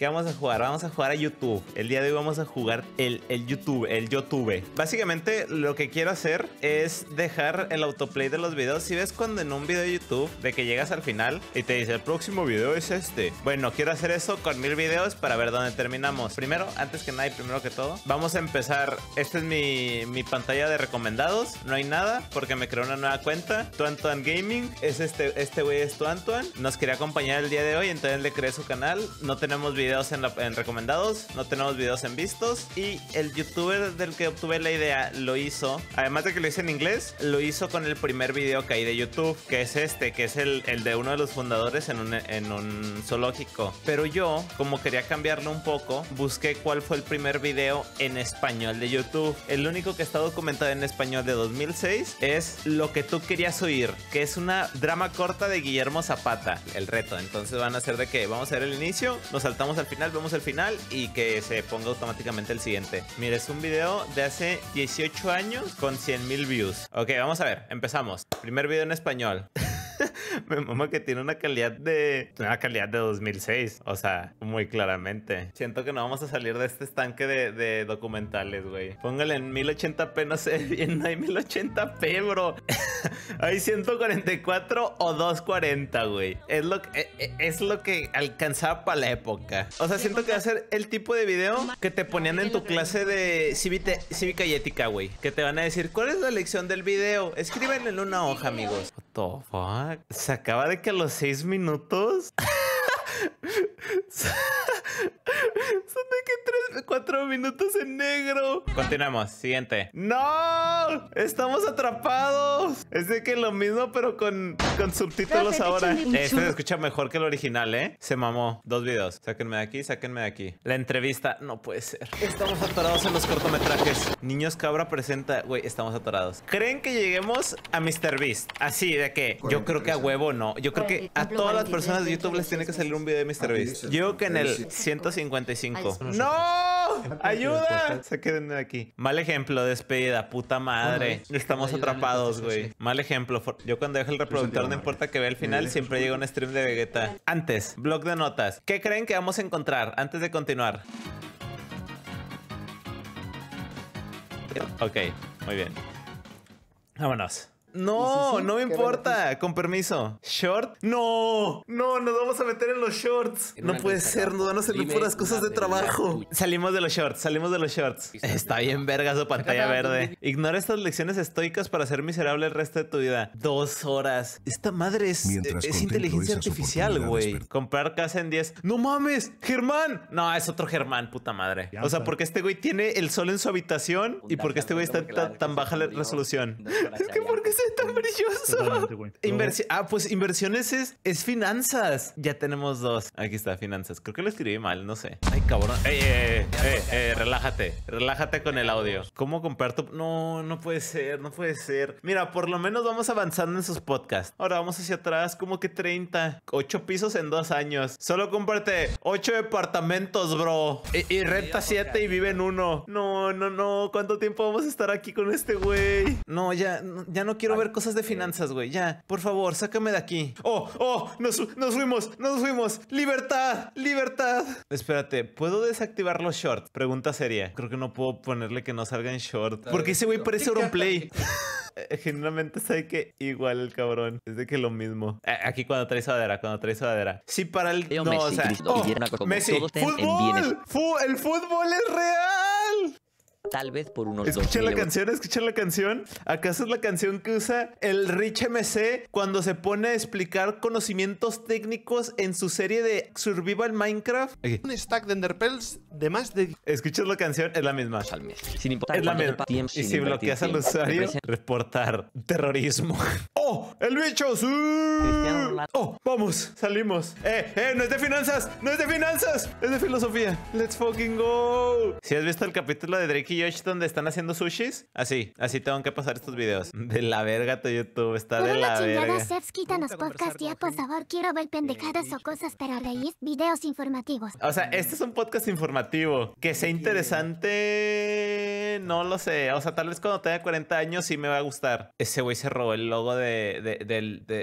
¿Qué vamos a jugar? Vamos a jugar a YouTube. El día de hoy vamos a jugar el, YouTube, el YouTube. Básicamente lo que quiero hacer es dejar el autoplay de los videos. Si ves cuando en un video de YouTube de que llegas al final y te dice el próximo video es este. Bueno, quiero hacer eso con mil videos para ver dónde terminamos. Primero, antes que nada y primero que todo, vamos a empezar. Esta es mi, pantalla de recomendados. No hay nada porque me creó una nueva cuenta. Tuantuan Gaming. Es este, este güey es Tuantuan. Nos quería acompañar el día de hoy, entonces le creé su canal. No tenemos videos en, recomendados, no tenemos videos en vistos. Y el youtuber del que obtuve la idea lo hizo, además de que lo hice en inglés, lo hizo con el primer video que hay de YouTube, que es este, que es el, de uno de los fundadores en un, en un zoológico. Pero yo, como quería cambiarlo un poco, busqué cuál fue el primer video en español de YouTube. El único que está documentado en español de 2006 es Lo que tú querías oír, que es una drama corta de Guillermo Zapata, el reto. Entonces van a ser de que vamos a ver el inicio, nos saltamos al final, vemos el final y que se ponga automáticamente el siguiente. Mira, es un video de hace 18 años con 100 mil views. Ok, vamos a ver, empezamos. Primer video en español. me mama que tiene una calidad de. Una calidad de 2006. O sea, muy claramente. Siento que no vamos a salir de este estanque de, documentales, güey. Póngale en 1080p, no sé bien. No hay 1080p, bro. hay 144 o 240, güey. Es lo, que, e, e, es lo que alcanzaba para la época. O sea, siento que va a ser el tipo de video que te ponían en tu clase de cívica y ética, güey. Que te van a decir, ¿cuál es la lección del video? Escríbenlo en una hoja, amigos. What the se acaba de que a los seis minutos Son de que 3, 4 minutos en negro. Continuamos, siguiente. ¡No! ¡Estamos atrapados! Es de que lo mismo, pero con, con subtítulos ahora. Eh, este se escucha mejor que el original, ¿eh? Se mamó. Dos videos. Sáquenme de aquí, sáquenme de aquí. La entrevista no puede ser. Estamos atorados en los cortometrajes. Niños Cabra presenta... Güey, estamos atorados. ¿Creen que lleguemos a MrBeast? Así, de que yo creo que a huevo no. Yo creo que a todas las personas de YouTube les tiene que salir un video de de ah, Beast. Yo que en el 155. ¡No! ¡Ayuda! Se de aquí. Mal ejemplo, despedida, puta madre. Estamos atrapados, güey. Mal ejemplo. Yo cuando dejo el reproductor, no importa que vea el final, siempre llega un stream de Vegeta. Antes, blog de notas. ¿Qué creen que vamos a encontrar antes de continuar? Ok, muy bien. Vámonos. No, no me importa, con permiso. ¿Short? No, no, nos vamos a meter en los shorts. no puede ser, No van a salir puras cosas de trabajo. Salimos de los shorts, salimos de los shorts. Está bien verga su pantalla verde. Ignora estas lecciones estoicas para ser miserable el resto de tu vida. Dos horas. Esta madre es, inteligencia artificial, güey. Comprar casa en 10. ¡No mames! ¡Germán! No, es otro Germán, puta madre. O sea, porque este güey tiene el sol en su habitación y porque este güey está tan baja la resolución. ¿Por qué tan brilloso. ah, pues inversiones es, es finanzas. Ya tenemos dos. Aquí está, finanzas. Creo que lo escribí mal, no sé. Ay, cabrón. Ey, ey, ey, relájate. Relájate con el audio. ¿Cómo comparto? No, no puede ser, no puede ser. Mira, por lo menos vamos avanzando en sus podcasts. Ahora vamos hacia atrás, como que 30. 8 pisos en dos años. Solo comparte 8 departamentos, bro. Y, renta 7 y vive en uno. No, no, no. ¿Cuánto tiempo vamos a estar aquí con este güey? No, ya, ya no quiero quiero ver cosas de eh. finanzas, güey. Ya, por favor, sácame de aquí. ¡Oh, oh! Nos, nos fuimos, nos fuimos. ¡Libertad! ¡Libertad! Espérate, ¿puedo desactivar los shorts? Pregunta seria. Creo que no puedo ponerle que no salga en short. Porque ese güey parece play. Generalmente sabe que igual el cabrón. Es de que lo mismo. Eh, aquí cuando trae sudadera, cuando trae sudadera. Sí, para el. no, o sea. oh, Messi. ¡Fútbol! ¡El fútbol es real! tal vez por unos Escucha la canción, escucha la canción. ¿Acaso es la canción que usa el Rich MC cuando se pone a explicar conocimientos técnicos en su serie de Survival Minecraft? Un stack de Enderpearls de más de... Escuchas la canción, es la misma. Sin importar es la misma. y si bloqueas al usuario, reportar terrorismo. ¡Oh! ¡El bicho! ¡Oh! ¡Vamos! ¡Salimos! ¡Eh! ¡Eh! ¡No es de finanzas! ¡No es de finanzas! ¡Es de filosofía! ¡Let's fucking go! Si has visto el capítulo de Drake Kiyoshi donde están haciendo sushis. Así, así tengo que pasar estos videos. De la verga tu YouTube, está de la verga. chefs quitan los podcasts ya, por favor. Quiero ver pendejadas o cosas para reír. Videos informativos. O sea, este es un podcast informativo. Que sea interesante no lo sé. O sea, tal vez cuando tenga 40 años sí me va a gustar. Ese güey se robó el logo de,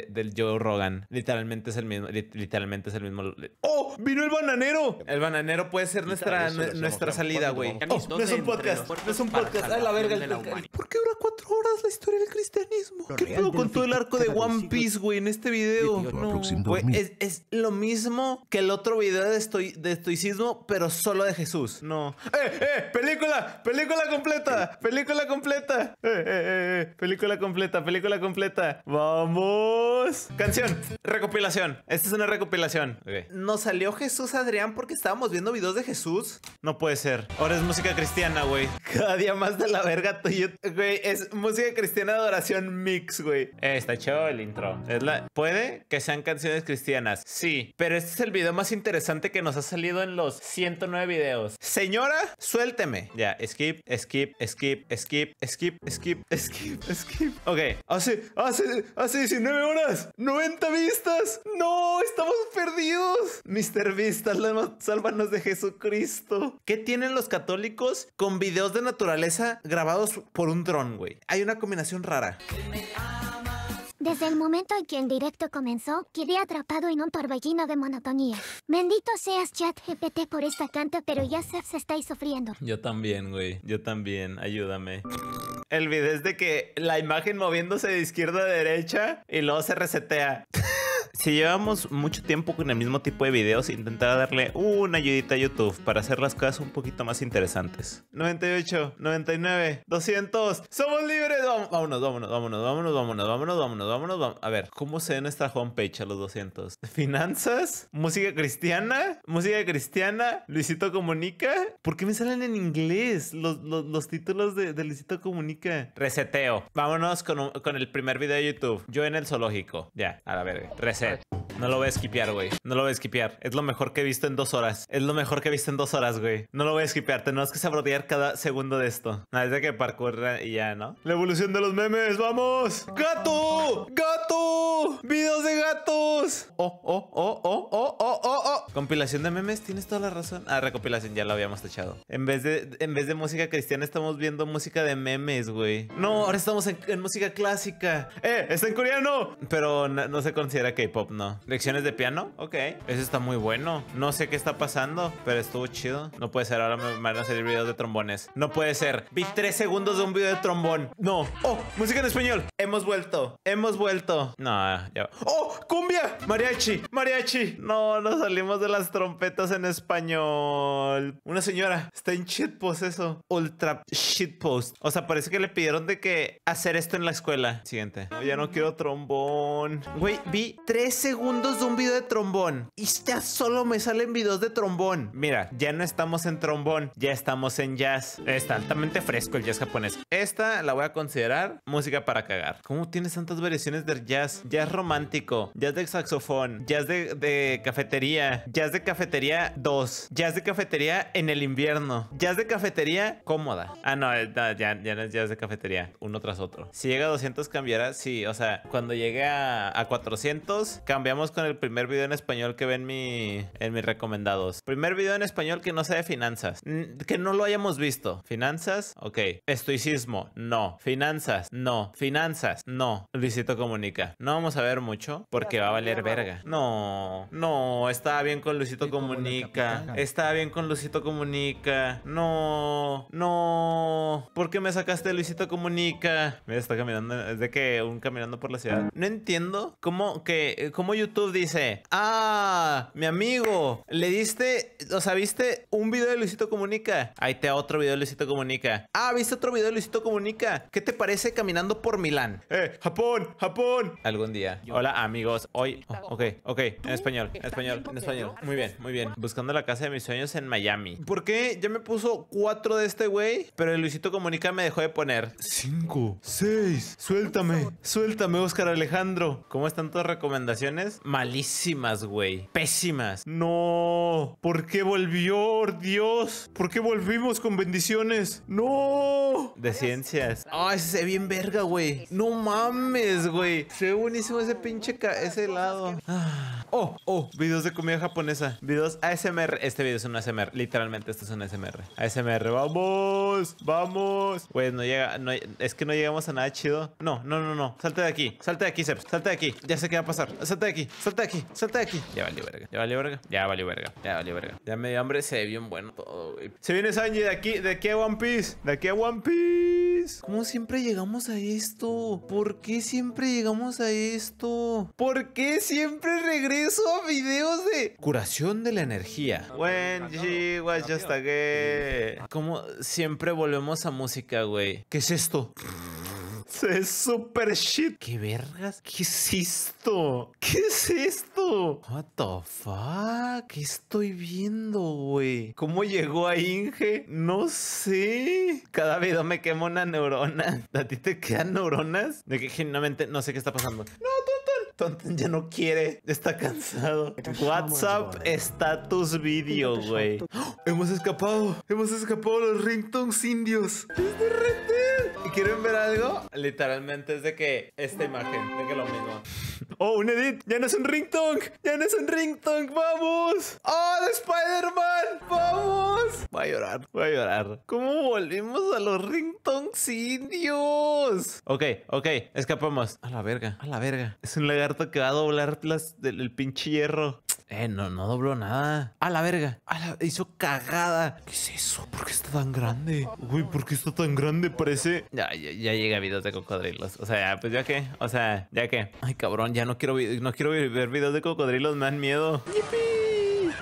del, Joe Rogan. Literalmente es el mismo. Literalmente es el mismo. ¡Oh! ¡Vino el bananero! El bananero puede ser nuestra, nuestra salida, güey. Oh, no es un podcast. No es un podcast. Ay, la verga ¿Por qué dura cuatro horas la historia del cristianismo? ¿Qué pedo con todo el arco de One Piece, güey, en este video? No, es, es, lo mismo que el otro video de, estoicismo, pero solo de Jesús. No. ¡Eh, eh! ¡Película! ¡Película con completa, película completa. Eh, eh, eh, película completa, película completa. Vamos. Canción, recopilación. Esta es una recopilación. Nos salió Jesús Adrián porque estábamos viendo videos de Jesús. No puede ser. Ahora es música cristiana, güey. Cada día más de la verga tuyo. Güey, es música cristiana de adoración mix, güey. está chido el intro. Puede que sean canciones cristianas. Sí, pero este es el video más interesante que nos ha salido en los 109 videos. Señora, suélteme. Ya, skip, skip skip, skip, skip, skip, skip, skip, skip. Ok, hace, hace, hace 19 horas, 90 vistas. No, estamos perdidos. Mr. Vistas, sálvanos de Jesucristo. ¿Qué tienen los católicos con videos de naturaleza grabados por un dron, güey? Hay una combinación rara. Ah, desde el momento en que el directo comenzó, quedé atrapado en un torbellino de monotonía. Bendito seas chat GPT por esta canta, pero ya se estáis sufriendo. Yo también, güey. Yo también. Ayúdame. El video es de que la imagen moviéndose de izquierda a derecha y luego se resetea. si llevamos mucho tiempo con el mismo tipo de videos, intentará darle una ayudita a YouTube para hacer las cosas un poquito más interesantes. 98, 99, 200, somos libres. Vámonos, vámonos, vámonos, vámonos, vámonos, vámonos, vámonos, vámonos. vámonos. A ver, ¿cómo se ve nuestra homepage a los 200? Finanzas, música cristiana, música cristiana, Luisito Comunica. ¿Por qué me salen en inglés los, títulos de, de, Luisito Comunica? Reseteo. Vámonos con, el primer video de YouTube. Yo en el zoológico. Ya, a ver, Reseteo no lo voy a skipear, güey. No lo voy a skipear Es lo mejor que he visto en dos horas. Es lo mejor que he visto en dos horas, güey. No lo voy a esquipear. Tenemos que sabrotear cada segundo de esto. Nada, es de que parkour y ya, ¿no? La evolución de los memes, ¡vamos! ¡Gato! ¡Gato! ¡Videos de gatos! ¡Oh, oh, oh, oh, oh, oh! Compilación de memes, tienes toda la razón. Ah, recopilación, ya lo habíamos tachado. En vez de, en vez de música cristiana, estamos viendo música de memes, güey. No, ahora estamos en, música clásica. ¡Eh! ¡Está en coreano! Pero no, se considera K-pop, no. ¿Lecciones de piano? Ok. Eso está muy bueno. No sé qué está pasando, pero estuvo chido. No puede ser, ahora me van a salir videos de trombones. No puede ser. Vi tres segundos de un video de trombón. No. ¡Oh! ¡Música en español! Hemos vuelto. Hemos vuelto. No, ya. ¡Oh! ¡Cumbia! ¡Mariachi! ¡Mariachi! No, no salimos de las trompetas en español. Una señora está en shitpost eso. Ultra shitpost. O sea, parece que le pidieron de que hacer esto en la escuela. Siguiente. No, ya no quiero trombón. Güey, vi tres segundos de un video de trombón. Y ya solo me salen videos de trombón. Mira, ya no estamos en trombón. Ya estamos en jazz. Está altamente fresco el jazz japonés. Esta la voy a considerar música para cagar. ¿Cómo tienes tantas variaciones del jazz? Jazz romántico, jazz de saxofón, jazz de cafetería, Jazz de cafetería 2. Jazz de cafetería en el invierno. Jazz de cafetería cómoda. Ah, eh, no, ya, ya no es jazz de cafetería. Uno tras otro. Si llega a 200 cambiará. Sí, o sea, cuando llegue a, 400 cambiamos con el primer video en español que ven mi, en mis recomendados. Primer video en español que no sea de finanzas. Que no lo hayamos visto. Finanzas, ok. Estoicismo, no. Finanzas, no. Finanzas, no. Luisito Comunica. No vamos a ver mucho porque va a valer verga. No, no, está bien con Luisito Comunica. está bien con Luisito Comunica. No, no. ¿Por qué me sacaste de Luisito Comunica? Mira, está caminando. Es de que un caminando por la ciudad. No entiendo cómo que cómo YouTube dice, ah, mi amigo, le diste, o sea, viste un video de Luisito Comunica. Ahí te otro video de Luisito Comunica. Ah, viste otro video de Luisito Comunica. ¿Qué te parece caminando por Milán? Eh, Japón, Japón. Algún día. Hola amigos. Hoy, ok, ok, en español, en español, en español. Muy bien, muy bien. Buscando la casa de mis sueños en Miami. ¿Por qué? Ya me puso cuatro de este güey, pero el Luisito Comunica me dejó de poner. Cinco, seis. Suéltame, suéltame, Oscar Alejandro. ¿Cómo están tus recomendaciones? Malísimas, güey. Pésimas. No. ¿Por qué volvió, Dios? ¿Por qué volvimos con bendiciones? No. De ciencias. Ah, ese se bien verga, güey. No mames, güey. Se ve buenísimo ese pinche ese lado Ah. Oh, oh, videos de comida japonesa. Videos ASMR. Este video es un ASMR. Literalmente, esto es un ASMR. ASMR, vamos, vamos. Pues no llega, no, es que no llegamos a nada chido. No, no, no, no. Salte de aquí, salte de aquí, Seps. Salte de aquí. Ya sé qué va a pasar. Salte de aquí, salte de aquí, salte de aquí. Ya valió verga, ya valió verga, ya valió verga, ya valió verga. Ya medio hambre, se ve bien bueno todo, güey. Se viene Sanji de aquí, de qué One Piece, de qué One Piece. ¿Cómo siempre llegamos a esto? ¿Por qué siempre llegamos a esto? ¿Por qué siempre regreso a videos de curación de la energía? ¿Cómo siempre volvemos a música, güey. ¿Qué es esto? es super shit. ¿Qué vergas? ¿Qué es esto? ¿Qué es esto? What the fuck? ¿Qué estoy viendo, güey? ¿Cómo llegó a Inge? No sé. Cada video me quema una neurona. ¿A ti te quedan neuronas? De que genuinamente no sé qué está pasando. No, Tonton, Tonton ya no quiere, está cansado. WhatsApp status video, güey. Hemos escapado, hemos escapado los ringtones indios. ¿Quieren ver algo? Literalmente es de que esta imagen, de que lo mismo. Oh, un edit. Ya no es un ringtone. Ya no es un ringtone. Vamos. Oh, Spider-Man. Vamos. Voy a llorar. Voy a llorar. ¿Cómo volvimos a los ringtones indios? Ok, ok. Escapamos. A la verga. A la verga. Es un lagarto que va a doblar el pinche hierro. Eh, no, no dobló nada. A la verga. la... Hizo cagada. ¿Qué es eso? ¿Por qué está tan grande? Uy, ¿por qué está tan grande? Parece... Ya, ya, ya llega videos de cocodrilos. O sea, pues ya qué. O sea, ya qué. Ay, cabrón, ya no quiero, no quiero ver videos de cocodrilos. Me dan miedo.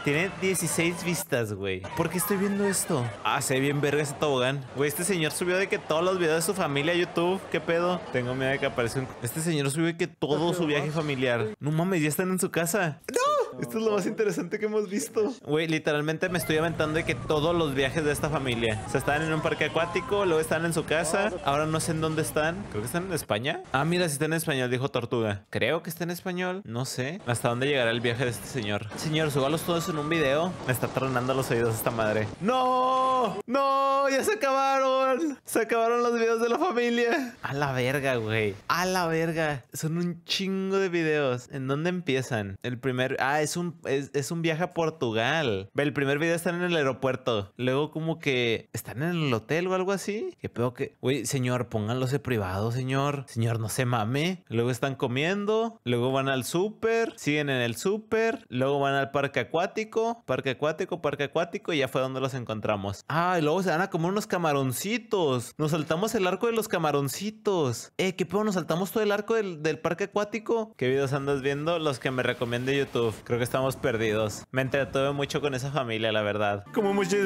Tiene 16 vistas, güey. ¿Por qué estoy viendo esto? Ah, sé bien verga ese tobogán. Güey, este señor subió de que todos los videos de su familia a YouTube. ¿Qué pedo? Tengo miedo de que aparezca un... Este señor subió de que todo su viaje familiar. No mames, ya están en su casa. ¡No! Esto es lo más interesante que hemos visto. Güey, literalmente me estoy aventando de que todos los viajes de esta familia. O sea, están en un parque acuático, luego están en su casa. Ahora no sé en dónde están. Creo que están en España. Ah, mira, si está en español, dijo Tortuga. Creo que está en español. No sé. ¿Hasta dónde llegará el viaje de este señor? Señor, subalos todos en un video. Me está tronando los oídos esta madre. ¡No! ¡No! ¡Ya se acabaron! Se acabaron los videos de la familia. A la verga, güey. A la verga. Son un chingo de videos. ¿En dónde empiezan? El primer... Ah, es un, es, un viaje a Portugal. Ve, El primer video están en el aeropuerto. Luego como que están en el hotel o algo así. Que pedo que... Uy, señor, pónganlos de privado, señor. Señor, no se mame. Luego están comiendo. Luego van al súper. Siguen en el súper. Luego van al parque acuático. Parque acuático, parque acuático. Y ya fue donde los encontramos. Ah, y luego se van a comer unos camaroncitos. Nos saltamos el arco de los camaroncitos. Eh, qué pedo, nos saltamos todo el arco del, del parque acuático. ¿Qué videos andas viendo? Los que me recomiende YouTube. Creo que estamos perdidos. Me entretuve mucho con esa familia, la verdad. Como mucho...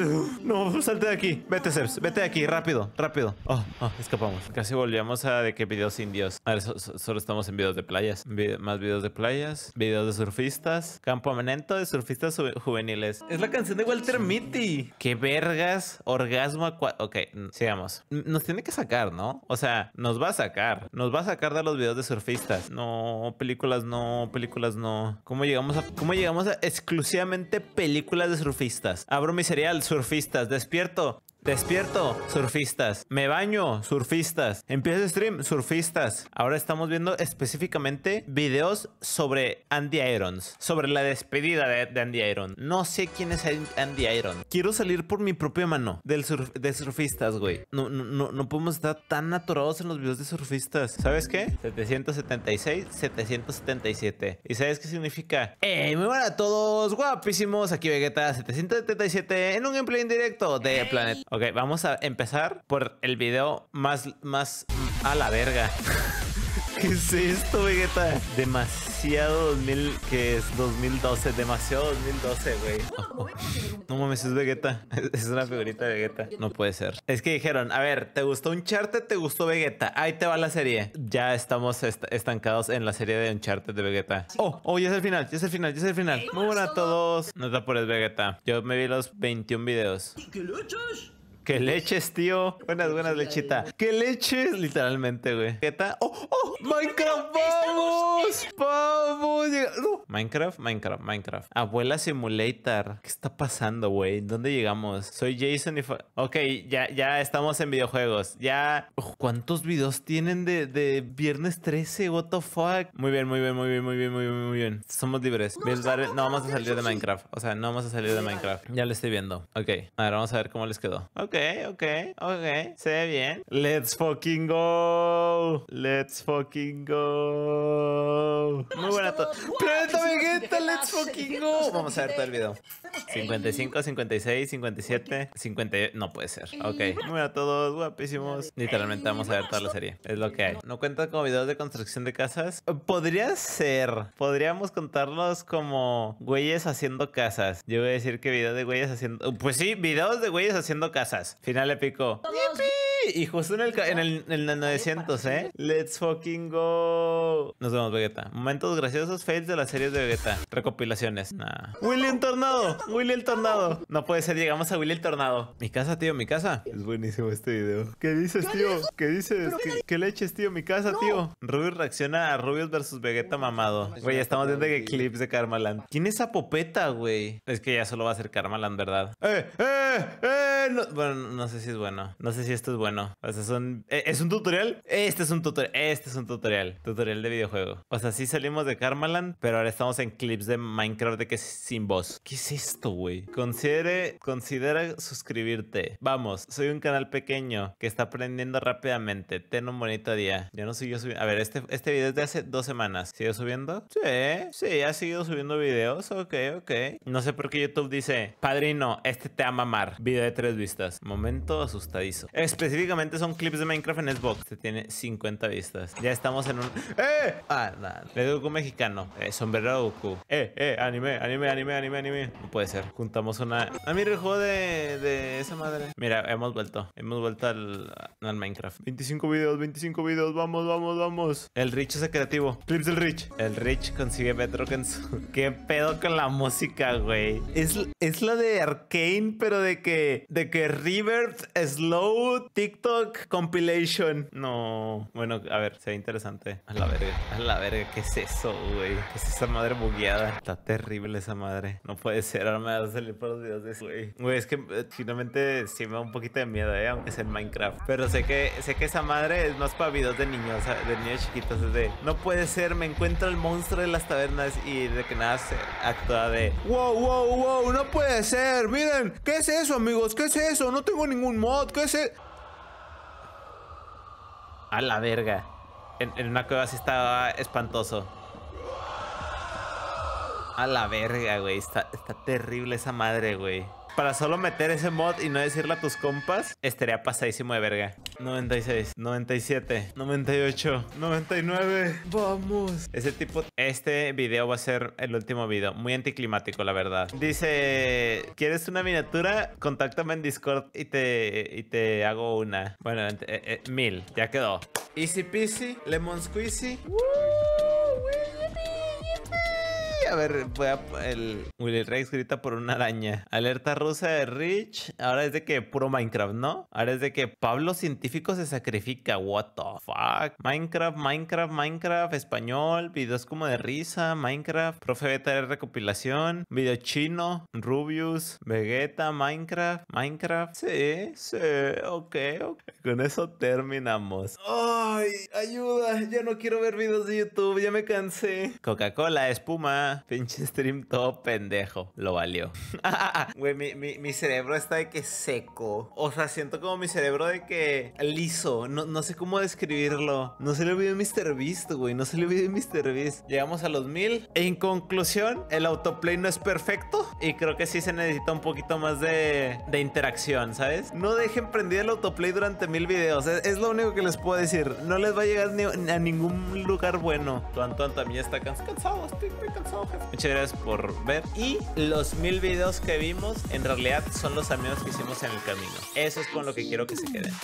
No, salte de aquí. Vete, Seps. Vete de aquí, rápido, rápido. Oh, oh, escapamos. Casi volvíamos a de qué videos sin A ver, solo estamos en videos de playas. más videos de playas. Videos de surfistas. Campo Campamento de surfistas juveniles. Es la canción de Walter Mitty. Qué vergas. Orgasmo Ok, sigamos. Nos tiene que sacar, ¿no? O sea, nos va a sacar. Nos va a sacar de los videos de surfistas. No, películas no, películas no. ¿Cómo llegamos a ¿Cómo llegamos a exclusivamente películas de surfistas? Abro mi serial surfistas, despierto. Despierto, surfistas. Me baño, surfistas. Empiezo stream, surfistas. Ahora estamos viendo específicamente videos sobre Andy Irons. Sobre la despedida de, Andy Irons. No sé quién es Andy Irons. Quiero salir por mi propia mano del de surfistas, güey. No, no, podemos estar tan atorados en los videos de surfistas. ¿Sabes qué? 776, 777. ¿Y sabes qué significa? ¡Ey! ¡Eh, muy buenas a todos, guapísimos. Aquí Vegeta 777 en un gameplay en directo de Planeta Ok, vamos a empezar por el video más, más a la verga. ¿Qué es esto, Vegeta? Demasiado 2000, que es 2012, demasiado 2012, güey. No mames, es Vegeta. Es una figurita de Vegeta. No puede ser. Es que dijeron, a ver, ¿te gustó Uncharted? ¿Te gustó Vegeta? Ahí te va la serie. Ya estamos estancados en la serie de Uncharted de Vegeta. Oh, oh, ya es el final, ya es el final, ya es el final. Muy buenas a todos. No te apures, Vegeta. Yo me vi los 21 videos. ¿Y qué luchas? ¡Qué leches, tío. Buenas, buenas, lechita. ¡Qué leches, literalmente, güey. ¿Qué tal? ¡Oh, oh! ¡Minecraft, vamos! ¡Vamos! Minecraft, Minecraft, Minecraft. Abuela Simulator. ¿Qué está pasando, güey? ¿Dónde llegamos? Soy Jason y... Ok, ya, ya estamos en videojuegos. Ya... ¿Cuántos videos tienen de, viernes 13? What the fuck? Muy bien, muy bien, muy bien, muy bien, muy bien, muy bien. Somos libres. No, vamos a salir de Minecraft. O sea, no vamos a salir de Minecraft. Ya lo estoy viendo. Ok. A ver, vamos a ver cómo les quedó. Ok, ok, ok. Se ve bien. Let's fucking go. Let's fucking go. Muy buena let's fucking go. Vamos a ver todo el video. 55, 56, 57, 50. No puede ser. Ok. Mira todos guapísimos. Literalmente vamos a ver toda la serie. Es lo que hay. ¿No cuenta como videos de construcción de casas? Podría ser. Podríamos contarlos como güeyes haciendo casas. Yo voy a decir que videos de güeyes haciendo. Pues sí, videos de güeyes haciendo casas. Final épico. ¡Yipi! y justo en el, 900, ¿eh? Let's fucking go. Nos vemos, Vegeta. Momentos graciosos, fails de las series de Vegeta. Recopilaciones. Nah. William Tornado. William Tornado. No puede ser, llegamos a William Tornado. Mi casa, tío, mi casa. Es buenísimo este video. ¿Qué dices, tío? ¿Qué dices? ¿Qué, leches, tío? Mi casa, tío. Ruby reacciona a Rubius versus Vegeta mamado. Güey, estamos viendo que clips de Karmaland. ¿Quién es Apopeta, güey? Es que ya solo va a ser Karmaland, ¿verdad? ¡Eh, eh, eh! bueno. no sé si es bueno. No sé si esto es bueno. O sea, son, ¿e, ¿es un tutorial? Este es un tutorial. Este es un tutorial. Tutorial de videojuego. O sea, sí salimos de Karmaland, pero ahora estamos en clips de Minecraft de que es sin voz. ¿Qué es esto, güey? Considere, considera suscribirte. Vamos, soy un canal pequeño que está aprendiendo rápidamente. Ten un bonito día. Yo no sigo yo subiendo. A ver, este, este video es de hace dos semanas. ¿Sigue subiendo? Sí, sí, ha seguido subiendo videos. Ok, ok. No sé por qué YouTube dice, padrino, este te ama a mamar. Video de tres vistas. Momento asustadizo. Específicamente son clips de Minecraft en Xbox. Se tiene 50 vistas. Ya estamos en un... ¡Eh! Ah, nada. De Goku mexicano. Eh, sombrero Goku. Eh, eh, anime, anime, anime, anime, anime. No puede ser. Juntamos una... A mí el de, de esa madre. Mira, hemos vuelto. Hemos vuelto al, al Minecraft. 25 videos, 25 videos. Vamos, vamos, vamos. El Rich es creativo. Clips del Rich. El Rich consigue Bedrock en ¿Qué pedo con la música, güey? Es, es la de Arcane, pero de que de que River Slow TikTok Compilation. No. Bueno, a ver, se interesante. A la verga. A la verga. ¿Qué es eso, güey? ¿Qué es esa madre bugueada? Está terrible esa madre. No puede ser. Ahora me va a salir por los videos de eso, güey. Güey, es que eh, finalmente sí me da un poquito de miedo, ¿eh? Aunque es en Minecraft. Pero sé que, sé que esa madre es más para videos de niños, de niños chiquitos. Es de, no puede ser. Me encuentro el monstruo de las tabernas y de que nada se actúa de, wow, wow, wow. No puede ser. Miren, ¿qué es eso, amigos? ¿Qué es eso? No tengo ningún mod. ¿Qué es eso? A la verga. En, una cueva así estaba espantoso. A la verga, güey. Está, está terrible esa madre, güey. Para solo meter ese mod y no decirle a tus compas, estaría pasadísimo de verga. 96, 97, 98, 99. Vamos. Ese tipo, este video va a ser el último video. Muy anticlimático, la verdad. Dice, ¿quieres una miniatura? Contáctame en Discord y te, y te hago una. Bueno, eh, eh, mil. Ya quedó. Easy peasy, lemon squeezy. ¡Woo! a ver, el Willy Rex grita por una araña. Alerta rusa de Rich. Ahora es de que puro Minecraft, ¿no? Ahora es de que Pablo científico se sacrifica. What the fuck? Minecraft, Minecraft, Minecraft, español, videos como de risa, Minecraft, profe beta de recopilación, video chino, Rubius, Vegeta, Minecraft, Minecraft. Sí, sí, ok, ok. Con eso terminamos. Ay, ayuda, ya no quiero ver videos de YouTube, ya me cansé. Coca-Cola, espuma. Pinche stream todo pendejo. Lo valió. Güey, mi, cerebro está de que seco. O sea, siento como mi cerebro de que liso. No, sé cómo describirlo. No se le olvide Mr. Beast, güey. No se le olvide Mr. Beast. Llegamos a los mil. En conclusión, el autoplay no es perfecto. Y creo que sí se necesita un poquito más de, interacción, ¿sabes? No dejen prendido el autoplay durante mil videos. Es, lo único que les puedo decir. No les va a llegar a ningún lugar bueno. Tu mí también está cansado. Estoy muy cansado. Muchas gracias por ver. Y los mil videos que vimos en realidad son los amigos que hicimos en el camino. Eso es con lo que quiero que se queden.